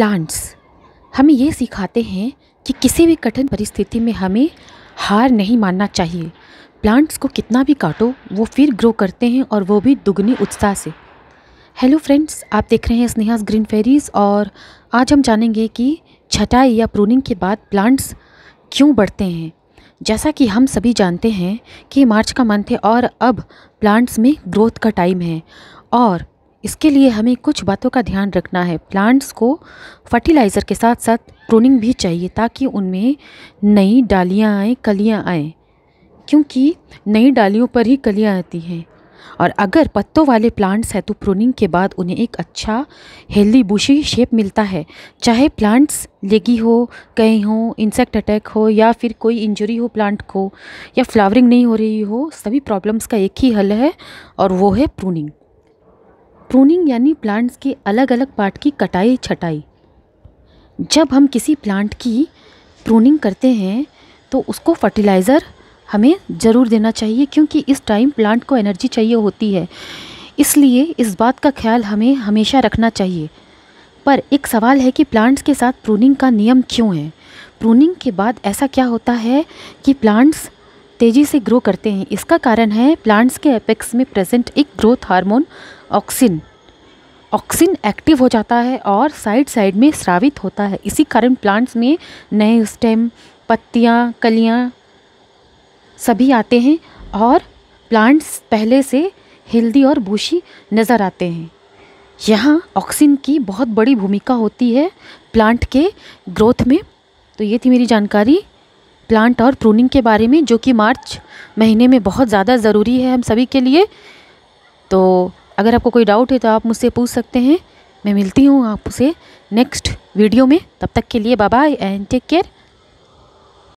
plants हमें ये सिखाते हैं कि किसी भी कठिन परिस्थिति में हमें हार नहीं मानना चाहिए प्लांट्स को कितना भी काटो वो फिर ग्रो करते हैं और वो भी दुगनी उत्साह से हेलो फ्रेंड्स आप देख रहे हैं स्नेहास ग्रीन फेरीज और आज हम जानेंगे कि छटाई या प्रूनिंग के बाद प्लांट्स क्यों बढ़ते हैं जैसा कि हम सभी जानते हैं कि मार्च का मंथ है और अब प्लांट्स में ग्रोथ का टाइम है और इसके लिए हमें कुछ बातों का ध्यान रखना है प्लांट्स को फर्टिलाइज़र के साथ साथ प्रूनिंग भी चाहिए ताकि उनमें नई डालियाँ आएँ कलियाँ आएँ क्योंकि नई डालियों पर ही कलियाँ आती हैं और अगर पत्तों वाले प्लांट्स हैं तो प्रूनिंग के बाद उन्हें एक अच्छा हेल्दी बुशी शेप मिलता है चाहे प्लांट्स लेगी हो कहीं हो इंसेक्ट अटैक हो या फिर कोई इंजरी हो प्लांट को या फ्लावरिंग नहीं हो रही हो सभी प्रॉब्लम्स का एक ही हल है और वो है प्रूनिंग प्रूनिंग यानी प्लांट्स के अलग अलग पार्ट की कटाई छटाई जब हम किसी प्लांट की प्रूनिंग करते हैं तो उसको फर्टिलाइज़र हमें ज़रूर देना चाहिए क्योंकि इस टाइम प्लांट को एनर्जी चाहिए होती है इसलिए इस बात का ख्याल हमें हमेशा रखना चाहिए पर एक सवाल है कि प्लांट्स के साथ प्रूनिंग का नियम क्यों है प्रूनिंग के बाद ऐसा क्या होता है कि प्लांट्स तेज़ी से ग्रो करते हैं इसका कारण है प्लांट्स के एपेक्स में प्रेजेंट एक growth hormone auxin auxin active हो जाता है और साइड साइड में स्रावित होता है इसी कारण प्लांट्स में नए स्टेम पत्तियाँ कलियाँ सभी आते हैं और प्लांट्स पहले से हेल्दी और बूशी नज़र आते हैं यहाँ ऑक्सिन की बहुत बड़ी भूमिका होती है प्लांट के ग्रोथ में तो ये थी मेरी जानकारी प्लांट और प्रूनिंग के बारे में जो कि मार्च महीने में बहुत ज़्यादा ज़रूरी है हम सभी के लिए तो अगर आपको कोई डाउट है तो आप मुझसे पूछ सकते हैं मैं मिलती हूँ आपसे नेक्स्ट वीडियो में तब तक के लिए bye bye and take care